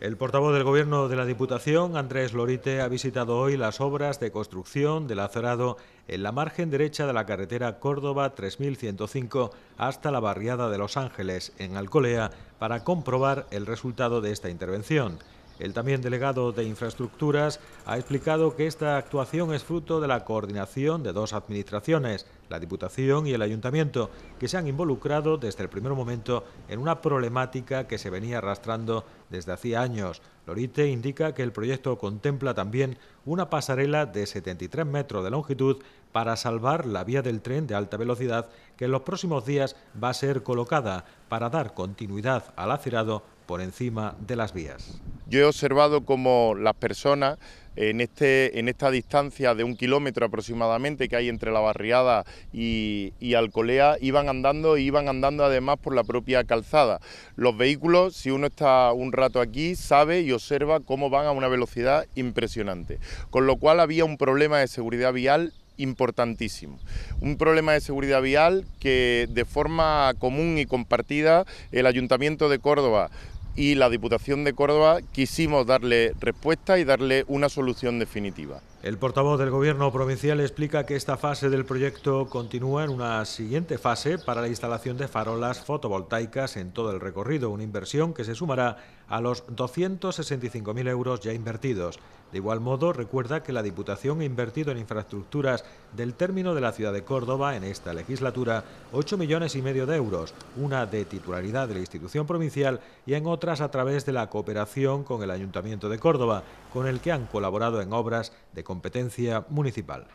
El portavoz del Gobierno de la Diputación, Andrés Lorite, ha visitado hoy las obras de construcción del acerado en la margen derecha de la carretera Córdoba 3105 hasta la barriada de Los Ángeles, en Alcolea, para comprobar el resultado de esta intervención. El también delegado de Infraestructuras ha explicado que esta actuación es fruto de la coordinación de dos administraciones, la Diputación y el Ayuntamiento, que se han involucrado desde el primer momento en una problemática que se venía arrastrando desde hacía años. Lorite indica que el proyecto contempla también una pasarela de 73 metros de longitud para salvar la vía del tren de alta velocidad que en los próximos días va a ser colocada para dar continuidad al acerado por encima de las vías. Yo he observado como las personas en, este, en esta distancia de un kilómetro aproximadamente que hay entre la barriada y, Alcolea iban andando y iban andando además por la propia calzada. Los vehículos, si uno está un rato aquí, sabe y observa cómo van a una velocidad impresionante. Con lo cual había un problema de seguridad vial importantísimo. Un problema de seguridad vial que de forma común y compartida el Ayuntamiento de Córdoba y la Diputación de Córdoba quisimos darle respuesta y darle una solución definitiva. El portavoz del Gobierno provincial explica que esta fase del proyecto continúa en una siguiente fase para la instalación de farolas fotovoltaicas en todo el recorrido, una inversión que se sumará a los 265.000 euros ya invertidos. De igual modo, recuerda que la Diputación ha invertido en infraestructuras del término de la ciudad de Córdoba en esta legislatura 8 millones y medio de euros, una de titularidad de la institución provincial y en otras a través de la cooperación con el Ayuntamiento de Córdoba, con el que han colaborado en obras de competencia municipal.